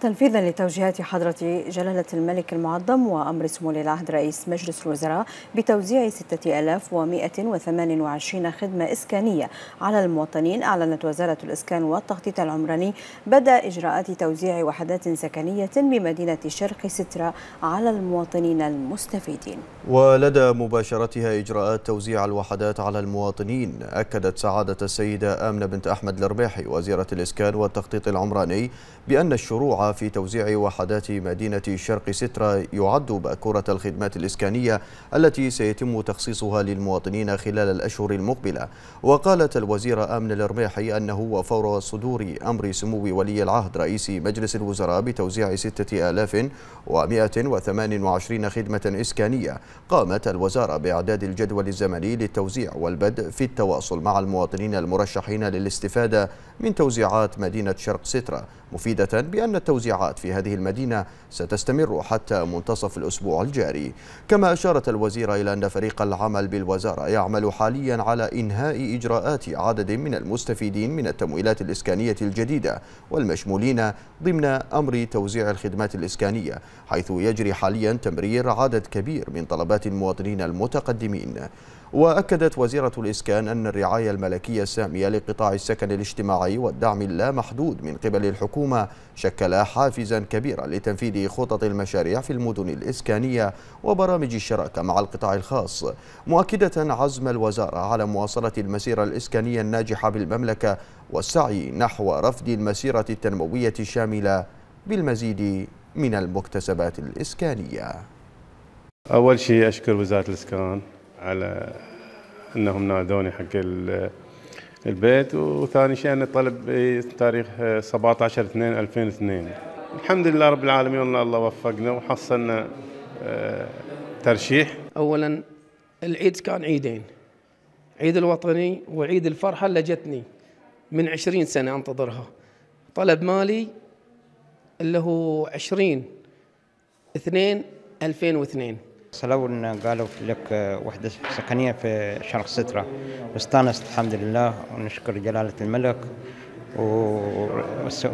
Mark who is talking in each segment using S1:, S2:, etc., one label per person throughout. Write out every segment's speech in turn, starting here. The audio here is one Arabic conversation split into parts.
S1: تنفيذا لتوجيهات حضرة جلالة الملك المعظم وأمر سمو العهد رئيس مجلس الوزراء بتوزيع 6128 خدمة إسكانية على المواطنين أعلنت وزارة الإسكان والتخطيط العمراني بدأ إجراءات توزيع وحدات سكنية بمدينة شرق سترة على المواطنين المستفيدين
S2: ولدى مباشرتها إجراءات توزيع الوحدات على المواطنين أكدت سعادة السيدة آمنة بنت أحمد الربيحي وزيرة الإسكان والتخطيط العمراني بأن الشروع في توزيع وحدات مدينة شرق سترة يعد باكورة الخدمات الإسكانية التي سيتم تخصيصها للمواطنين خلال الأشهر المقبلة وقالت الوزيرة أمن الرميحي أنه وفور صدور أمر سمو ولي العهد رئيس مجلس الوزراء بتوزيع 6128 خدمة إسكانية قامت الوزارة بإعداد الجدول الزمني للتوزيع والبدء في التواصل مع المواطنين المرشحين للاستفادة من توزيعات مدينة شرق سترة مفيدة بأن التوزيع الموزعات في هذه المدينة ستستمر حتى منتصف الأسبوع الجاري كما أشارت الوزيرة إلى أن فريق العمل بالوزارة يعمل حاليا على إنهاء إجراءات عدد من المستفيدين من التمويلات الإسكانية الجديدة والمشمولين ضمن أمر توزيع الخدمات الإسكانية حيث يجري حاليا تمرير عدد كبير من طلبات المواطنين المتقدمين وأكدت وزيرة الإسكان أن الرعاية الملكية السامية لقطاع السكن الاجتماعي والدعم اللامحدود من قبل الحكومة شكل حافزا كبيرا لتنفيذ خطط المشاريع في المدن الإسكانية وبرامج الشراكة مع القطاع الخاص مؤكدة عزم الوزارة على مواصلة المسيرة الإسكانية الناجحة بالمملكة والسعي نحو رفض المسيرة التنموية الشاملة بالمزيد من المكتسبات الإسكانية
S3: أول شيء أشكر وزارة الإسكان على انهم نادوني حق البيت وثاني شيء انا طلب تاريخ 17 2 2002 الحمد لله رب العالمين الله وفقنا وحصلنا آه، ترشيح اولا العيد كان عيدين عيد الوطني وعيد الفرحه اللي جتني من 20 سنه انتظرها طلب مالي اللي
S1: هو 20 2 2002 صلوا لنا قالوا لك وحدة سكنية في شرق سترة استانست الحمد لله ونشكر جلالة الملك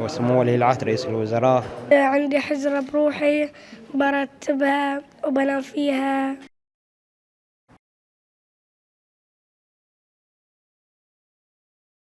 S1: وسمو ولي العهد رئيس الوزراء عندي حجرة بروحي برتبها وبنام فيها